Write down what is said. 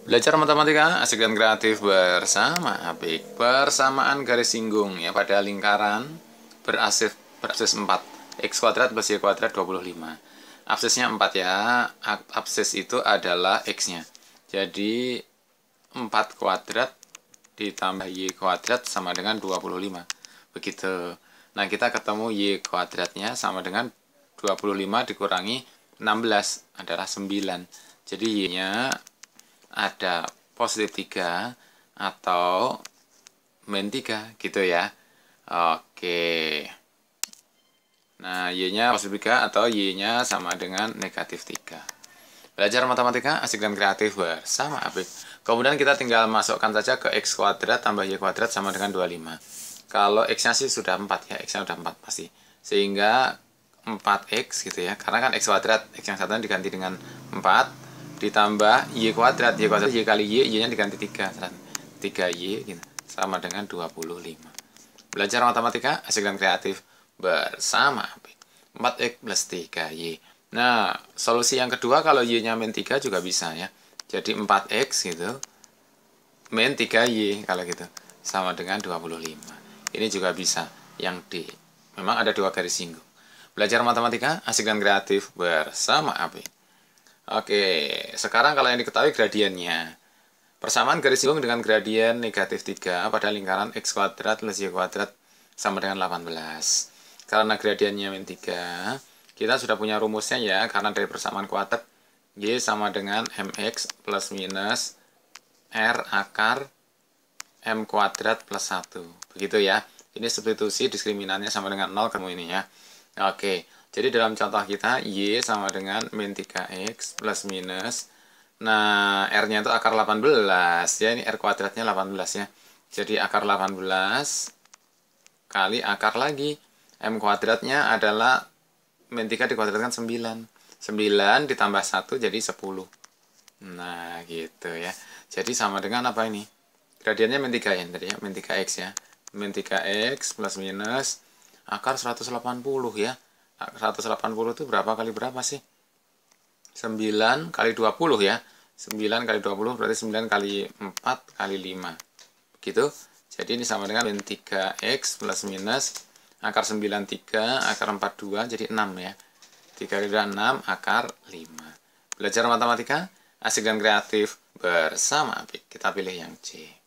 Belajar matematika asik dan kreatif bersama Apik. Persamaan garis singgung ya pada lingkaran berasif berasis 4. X kuadrat plus Y kuadrat 25. Absisnya 4 ya. Absis itu adalah X-nya. Jadi 4 kuadrat ditambah Y kuadrat sama dengan 25. Begitu. Nah, kita ketemu Y kuadratnya sama dengan 25 dikurangi 16 adalah 9. Jadi Y-nya ada positif 3 atau min 3 gitu ya oke nah y nya positif 3 atau y nya sama dengan negatif 3 belajar matematika asik dan kreatif bersama Apik kemudian kita tinggal masukkan saja ke x kuadrat tambah y kuadrat sama dengan 25 kalau x nya sih sudah 4 ya x nya sudah 4 pasti sehingga 4x gitu ya karena kan x kuadrat x yang satu diganti dengan 4 ditambah y kuadrat y kuadrat y kali y y nya diganti 3 3 y gitu. sama dengan 25 belajar matematika asik dan kreatif bersama 4x plus 3y nah solusi yang kedua kalau y nya min 3 juga bisa ya jadi 4x gitu min 3y kalau gitu sama dengan 25 ini juga bisa yang D memang ada dua garis singgung belajar matematika asik dan kreatif bersama api Oke, sekarang kalau yang diketahui gradiennya. Persamaan garis singgung dengan gradien negatif 3 pada lingkaran X kuadrat plus Y kuadrat sama dengan 18. Karena gradiennya min 3, kita sudah punya rumusnya ya, karena dari persamaan kuadrat Y sama dengan MX plus minus R akar M kuadrat plus 1. Begitu ya. Ini substitusi diskriminannya sama dengan 0 kamu ini ya. Oke. Jadi dalam contoh kita, Y sama dengan min 3X plus minus. Nah, R-nya itu akar 18. Ya, ini R kuadratnya 18 ya. Jadi akar 18 kali akar lagi. M kuadratnya adalah min 3 dikuadratkan 9. 9 ditambah 1 jadi 10. Nah, gitu ya. Jadi sama dengan apa ini? Gradiennya min 3 ya tadi ya, min 3X ya. Min 3X plus minus akar 180 ya. 180 itu berapa kali berapa sih? 9 kali 20 ya. 9 kali 20 berarti 9 kali 4 kali 5. Begitu. Jadi ini sama dengan 3x plus minus akar 9 3, akar 4 jadi 6 ya. 3 kali 6, akar 5. Belajar matematika, asik dan kreatif bersama. Kita pilih yang C.